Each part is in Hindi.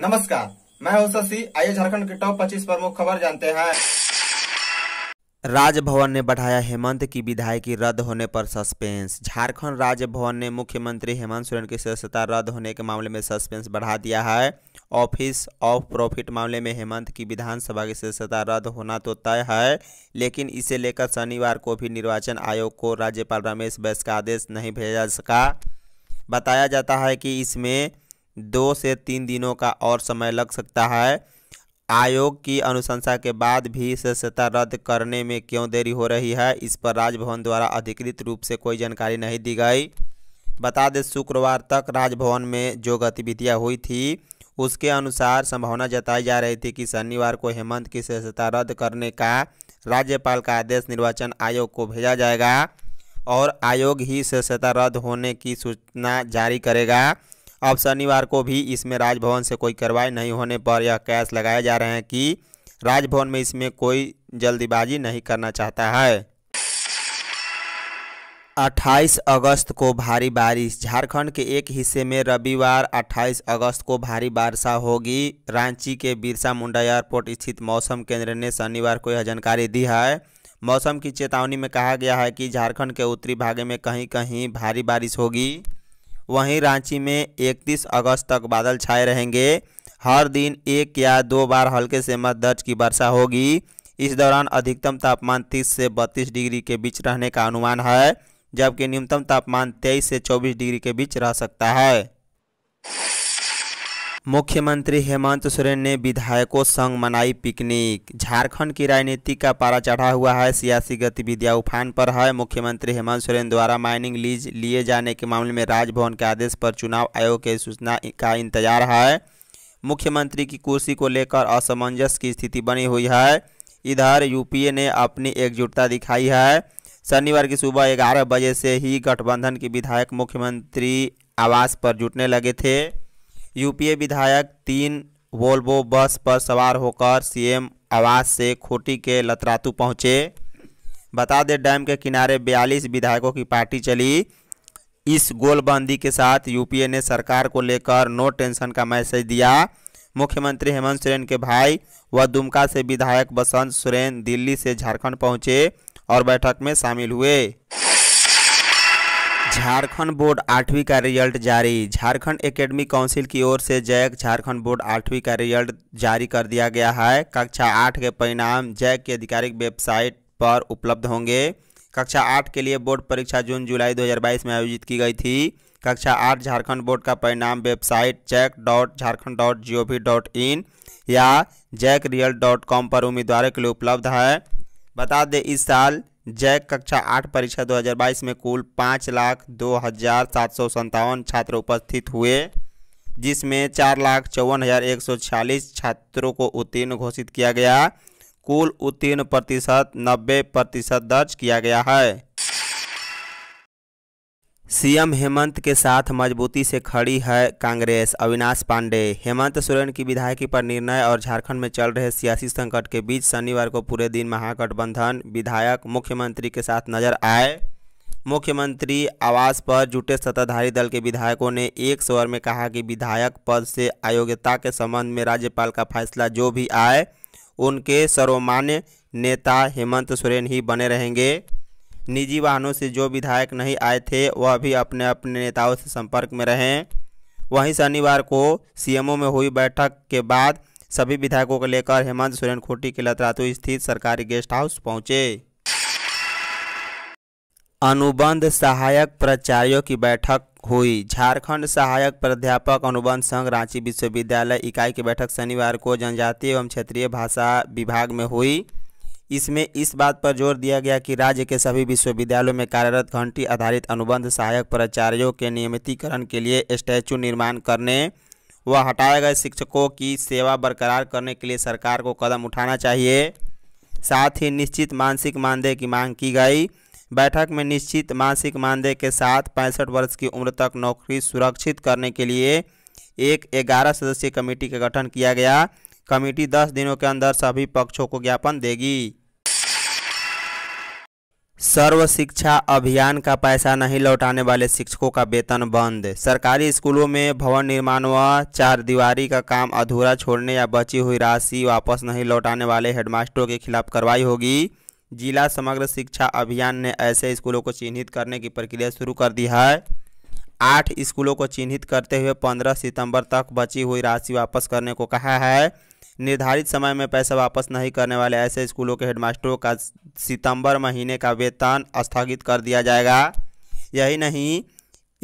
नमस्कार मैं हूं शशि आइए झारखंड के टॉप 25 प्रमुख खबर जानते हैं राजभवन ने बढ़ाया हेमंत की विधायकी रद्द होने पर सस्पेंस झारखंड राज्य भवन ने मुख्यमंत्री हेमंत सोरेन की सदस्यता रद्द होने के मामले में सस्पेंस बढ़ा दिया है ऑफिस ऑफ प्रॉफिट मामले में हेमंत की विधानसभा की सदस्यता रद्द होना तो तय है लेकिन इसे लेकर शनिवार को भी निर्वाचन आयोग को राज्यपाल रमेश बैस का आदेश नहीं भेजा सका बताया जाता है कि इसमें दो से तीन दिनों का और समय लग सकता है आयोग की अनुशंसा के बाद भी सदस्यता रद्द करने में क्यों देरी हो रही है इस पर राजभवन द्वारा अधिकृत रूप से कोई जानकारी नहीं दी गई बता दें शुक्रवार तक राजभवन में जो गतिविधियां हुई थी उसके अनुसार संभावना जताई जा रही थी कि शनिवार को हेमंत की सदस्यता रद्द करने का राज्यपाल का आदेश निर्वाचन आयोग को भेजा जाएगा और आयोग ही सदस्यता रद्द होने की सूचना जारी करेगा अब शनिवार को भी इसमें राजभवन से कोई कार्रवाई नहीं होने पर यह कैस लगाए जा रहे हैं कि राजभवन में इसमें कोई जल्दबाजी नहीं करना चाहता है 28 अगस्त को भारी बारिश झारखंड के एक हिस्से में रविवार 28 अगस्त को भारी बारिश होगी रांची के बिरसा मुंडा एयरपोर्ट स्थित मौसम केंद्र ने शनिवार को यह जानकारी दी है मौसम की चेतावनी में कहा गया है कि झारखंड के उत्तरी भाग में कहीं कहीं भारी बारिश होगी वहीं रांची में 31 अगस्त तक बादल छाए रहेंगे हर दिन एक या दो बार हल्के से मध्य दर्ज की वर्षा होगी इस दौरान अधिकतम तापमान 30 से 32 डिग्री के बीच रहने का अनुमान है जबकि न्यूनतम तापमान 23 से 24 डिग्री के बीच रह सकता है मुख्यमंत्री हेमंत सोरेन ने विधायकों संग मनाई पिकनिक झारखंड की राजनीति का पारा चढ़ा हुआ है सियासी गतिविधियां उफान पर है मुख्यमंत्री हेमंत सोरेन द्वारा माइनिंग लीज लिए जाने के मामले में राजभवन के आदेश पर चुनाव आयोग के सूचना का इंतजार है मुख्यमंत्री की कुर्सी को लेकर असमंजस की स्थिति बनी हुई है इधर यूपीए ने अपनी एकजुटता दिखाई है शनिवार की सुबह ग्यारह बजे से ही गठबंधन के विधायक मुख्यमंत्री आवास पर जुटने लगे थे यूपीए विधायक तीन वोल्वो बस पर सवार होकर सीएम आवास से खोटी के लतरातू पहुंचे बता दें डैम के किनारे 42 विधायकों की पार्टी चली इस गोलबंदी के साथ यूपीए ने सरकार को लेकर नो टेंशन का मैसेज दिया मुख्यमंत्री हेमंत सोरेन के भाई व दुमका से विधायक बसंत सोरेन दिल्ली से झारखंड पहुंचे और बैठक में शामिल हुए झारखंड बोर्ड आठवीं का रिजल्ट जारी झारखंड एकेडमी काउंसिल की ओर से जैक झारखंड बोर्ड आठवीं का रिजल्ट जारी कर दिया गया है कक्षा आठ के परिणाम जैक की आधिकारिक वेबसाइट पर उपलब्ध होंगे कक्षा आठ के लिए बोर्ड परीक्षा जून जुलाई 2022 में आयोजित की गई थी कक्षा आठ झारखंड बोर्ड का परिणाम website JAC dot Jharkhand dot G O V dot in या जैक डॉट कॉम पर उम्मीदवारों के लिए उपलब्ध है बता दें इस साल जैक कक्षा आठ परीक्षा 2022 में कुल पाँच लाख दो हज़ार सात सौ संतावन छात्र उपस्थित हुए जिसमें चार लाख चौवन हज़ार एक सौ छियालीस छात्रों को उत्तीर्ण घोषित किया गया कुल उत्तीर्ण प्रतिशत नब्बे प्रतिशत दर्ज किया गया है सीएम हेमंत के साथ मजबूती से खड़ी है कांग्रेस अविनाश पांडे हेमंत सोरेन की विधायकी पर निर्णय और झारखंड में चल रहे सियासी संकट के बीच शनिवार को पूरे दिन महागठबंधन विधायक मुख्यमंत्री के साथ नजर आए मुख्यमंत्री आवास पर जुटे सत्ताधारी दल के विधायकों ने एक स्वर में कहा कि विधायक पद से अयोग्यता के संबंध में राज्यपाल का फैसला जो भी आए उनके सर्वमान्य नेता हेमंत सोरेन ही बने रहेंगे निजी वाहनों से जो विधायक नहीं आए थे वह भी अपने अपने नेताओं से संपर्क में रहें वहीं शनिवार को सीएमओ में हुई बैठक के बाद सभी विधायकों को लेकर हेमंत सोरेन खूंटी के लतरातू स्थित सरकारी गेस्ट हाउस पहुंचे अनुबंध सहायक प्राचार्यों की बैठक हुई झारखंड सहायक प्राध्यापक अनुबंध संघ रांची विश्वविद्यालय इकाई की बैठक शनिवार को जनजातीय एवं क्षेत्रीय भाषा विभाग में हुई इसमें इस बात पर जोर दिया गया कि राज्य के सभी विश्वविद्यालयों में कार्यरत घंटी आधारित अनुबंध सहायक प्राचार्यों के नियमितीकरण के लिए स्टैचू निर्माण करने व हटाए गए शिक्षकों की सेवा बरकरार करने के लिए सरकार को कदम उठाना चाहिए साथ ही निश्चित मानसिक मानदेय की मांग की गई बैठक में निश्चित मानसिक मानदेय के साथ पैंसठ वर्ष की उम्र तक नौकरी सुरक्षित करने के लिए एक ग्यारह सदस्यीय कमेटी का गठन किया गया कमेटी दस दिनों के अंदर सभी पक्षों को ज्ञापन देगी सर्व शिक्षा अभियान का पैसा नहीं लौटाने वाले शिक्षकों का वेतन बंद सरकारी स्कूलों में भवन निर्माण व चारदीवारी का काम अधूरा छोड़ने या बची हुई राशि वापस नहीं लौटाने वाले हेडमास्टरों के खिलाफ कार्रवाई होगी जिला समग्र शिक्षा अभियान ने ऐसे स्कूलों को चिन्हित करने की प्रक्रिया शुरू कर दी है आठ स्कूलों को चिन्हित करते हुए पंद्रह सितंबर तक बची हुई राशि वापस करने को कहा है निर्धारित समय में पैसा वापस नहीं करने वाले ऐसे स्कूलों के हेडमास्टरों का सितंबर महीने का वेतन स्थगित कर दिया जाएगा यही नहीं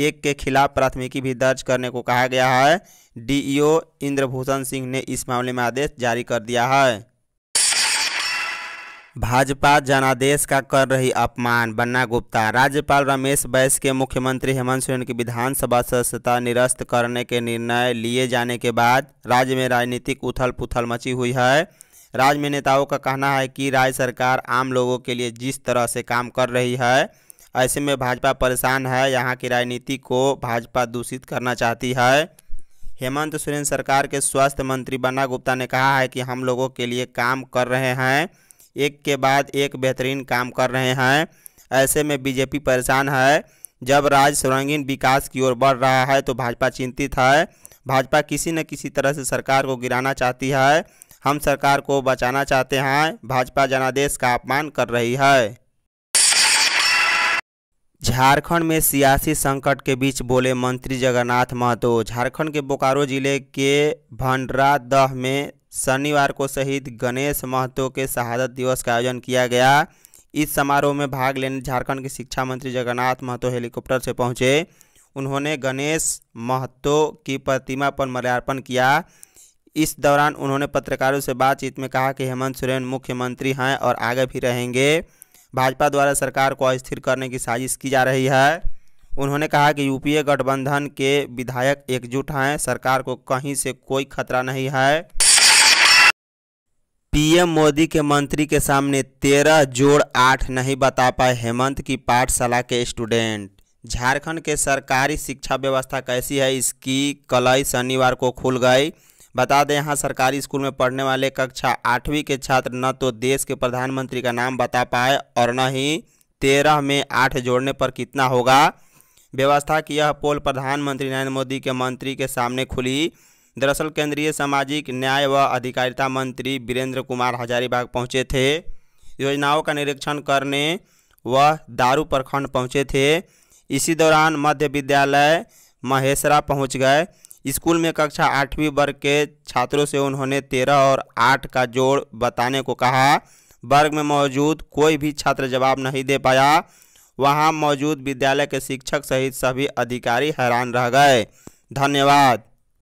एक के खिलाफ प्राथमिकी भी दर्ज करने को कहा गया है डीईओ इंद्रभूषण सिंह ने इस मामले में आदेश जारी कर दिया है भाजपा जनादेश का कर रही अपमान बन्ना गुप्ता राज्यपाल रमेश बैस के मुख्यमंत्री हेमंत सोरेन की विधानसभा सदस्यता निरस्त करने के निर्णय लिए जाने के बाद राज्य में राजनीतिक उथल पुथल मची हुई है राज्य में नेताओं का कहना है कि राज्य सरकार आम लोगों के लिए जिस तरह से काम कर रही है ऐसे में भाजपा परेशान है यहाँ की राजनीति को भाजपा दूषित करना चाहती है हेमंत सोरेन सरकार के स्वास्थ्य मंत्री बन्ना गुप्ता ने कहा है कि हम लोगों के लिए काम कर रहे हैं एक के बाद एक बेहतरीन काम कर रहे हैं ऐसे में बीजेपी परेशान है जब राज्य सर्वांगीण विकास की ओर बढ़ रहा है तो भाजपा चिंतित है भाजपा किसी न किसी तरह से सरकार को गिराना चाहती है हम सरकार को बचाना चाहते हैं भाजपा जनादेश का अपमान कर रही है झारखंड में सियासी संकट के बीच बोले मंत्री जगन्नाथ महतो झारखंड के बोकारो जिले के भंडरा दह में शनिवार को शहीद गणेश महतो के शहादत दिवस का आयोजन किया गया इस समारोह में भाग लेने झारखंड के शिक्षा मंत्री जगन्नाथ महतो हेलीकॉप्टर से पहुंचे उन्होंने गणेश महतो की प्रतिमा पर मल्यार्पण किया इस दौरान उन्होंने पत्रकारों से बातचीत में कहा कि हेमंत सोरेन मुख्यमंत्री हैं और आगे भी रहेंगे भाजपा द्वारा सरकार को अस्थिर करने की साजिश की जा रही है उन्होंने कहा कि यूपीए गठबंधन के विधायक एकजुट हैं सरकार को कहीं से कोई खतरा नहीं है पीएम मोदी के मंत्री के सामने तेरह जोड़ आठ नहीं बता पाए हेमंत की पाठशाला के स्टूडेंट झारखंड के सरकारी शिक्षा व्यवस्था कैसी है इसकी कलई शनिवार को खुल गई बता दें यहाँ सरकारी स्कूल में पढ़ने वाले कक्षा आठवीं के छात्र न तो देश के प्रधानमंत्री का नाम बता पाए और न ही तेरह में आठ जोड़ने पर कितना होगा व्यवस्था की यह पोल प्रधानमंत्री नरेंद्र मोदी के मंत्री के सामने खुली दरअसल केंद्रीय सामाजिक न्याय व अधिकारिता मंत्री वीरेंद्र कुमार हजारीबाग पहुँचे थे योजनाओं का निरीक्षण करने व दारू प्रखंड पहुँचे थे इसी दौरान मध्य विद्यालय महेशरा पहुँच गए स्कूल में कक्षा आठवीं वर्ग के छात्रों से उन्होंने तेरह और आठ का जोड़ बताने को कहा वर्ग में मौजूद कोई भी छात्र जवाब नहीं दे पाया वहाँ मौजूद विद्यालय के शिक्षक सहित सभी अधिकारी हैरान रह गए धन्यवाद